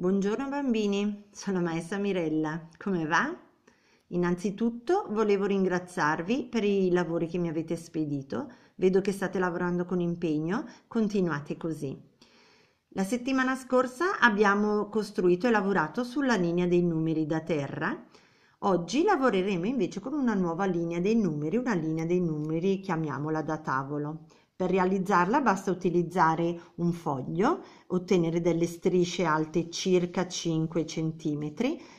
Buongiorno bambini, sono maestra Mirella. Come va? Innanzitutto volevo ringraziarvi per i lavori che mi avete spedito. Vedo che state lavorando con impegno, continuate così. La settimana scorsa abbiamo costruito e lavorato sulla linea dei numeri da terra. Oggi lavoreremo invece con una nuova linea dei numeri, una linea dei numeri chiamiamola da tavolo. Per realizzarla basta utilizzare un foglio, ottenere delle strisce alte circa 5 cm,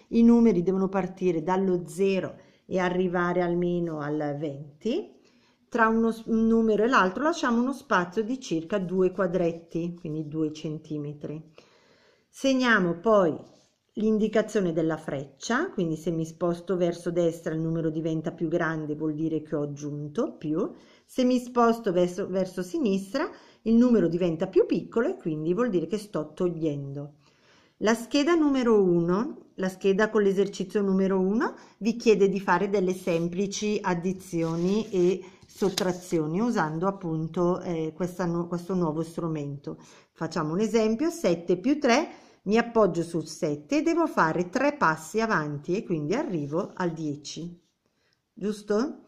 i numeri devono partire dallo 0 e arrivare almeno al 20 tra uno, un numero e l'altro lasciamo uno spazio di circa due quadretti, quindi 2 centimetri. Segniamo poi l'indicazione della freccia, quindi se mi sposto verso destra il numero diventa più grande, vuol dire che ho aggiunto più, se mi sposto verso, verso sinistra il numero diventa più piccolo e quindi vuol dire che sto togliendo. La scheda numero 1, la scheda con l'esercizio numero 1, vi chiede di fare delle semplici addizioni e sottrazioni usando appunto eh, questa, questo nuovo strumento. Facciamo un esempio, 7 più 3 mi appoggio sul 7 e devo fare tre passi avanti e quindi arrivo al 10, giusto?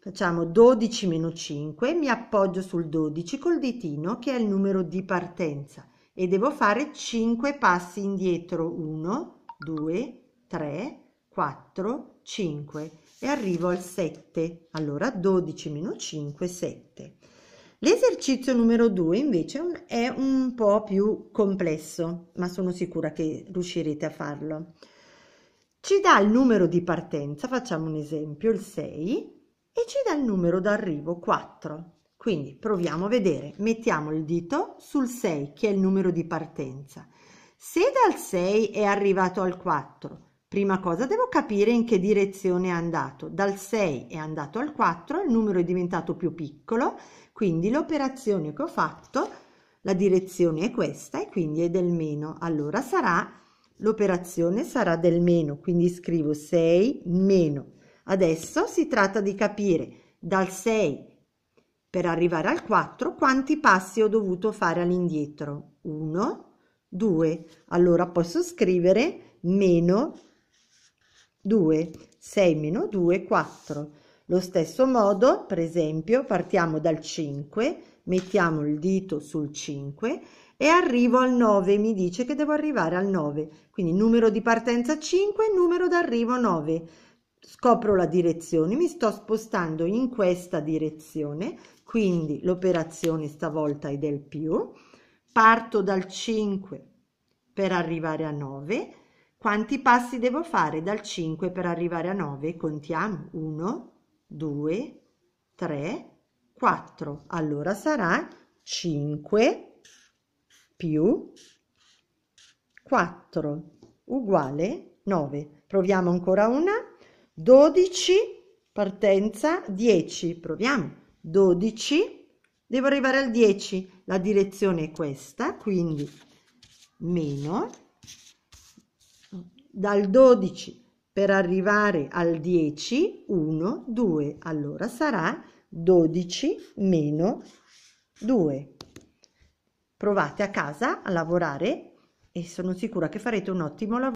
Facciamo 12 meno 5, mi appoggio sul 12 col ditino che è il numero di partenza e devo fare 5 passi indietro, 1, 2, 3, 4, 5 e arrivo al 7, allora 12 meno 5, 7. L'esercizio numero 2 invece è un po' più complesso, ma sono sicura che riuscirete a farlo. Ci dà il numero di partenza, facciamo un esempio, il 6, e ci dà il numero d'arrivo 4. Quindi proviamo a vedere, mettiamo il dito sul 6 che è il numero di partenza. Se dal 6 è arrivato al 4, Prima cosa devo capire in che direzione è andato. Dal 6 è andato al 4, il numero è diventato più piccolo, quindi l'operazione che ho fatto, la direzione è questa e quindi è del meno. Allora sarà l'operazione sarà del meno, quindi scrivo 6 meno. Adesso si tratta di capire dal 6 per arrivare al 4 quanti passi ho dovuto fare all'indietro. 1, 2. Allora posso scrivere meno 2, 6 meno 2, 4. Lo stesso modo, per esempio, partiamo dal 5, mettiamo il dito sul 5 e arrivo al 9, mi dice che devo arrivare al 9. Quindi numero di partenza 5, numero d'arrivo 9. Scopro la direzione, mi sto spostando in questa direzione, quindi l'operazione stavolta è del più. Parto dal 5 per arrivare a 9 quanti passi devo fare dal 5 per arrivare a 9? Contiamo 1, 2, 3, 4. Allora sarà 5 più 4 uguale 9. Proviamo ancora una. 12, partenza, 10. Proviamo. 12, devo arrivare al 10. La direzione è questa, quindi meno dal 12 per arrivare al 10, 1, 2, allora sarà 12 meno 2. Provate a casa a lavorare e sono sicura che farete un ottimo lavoro.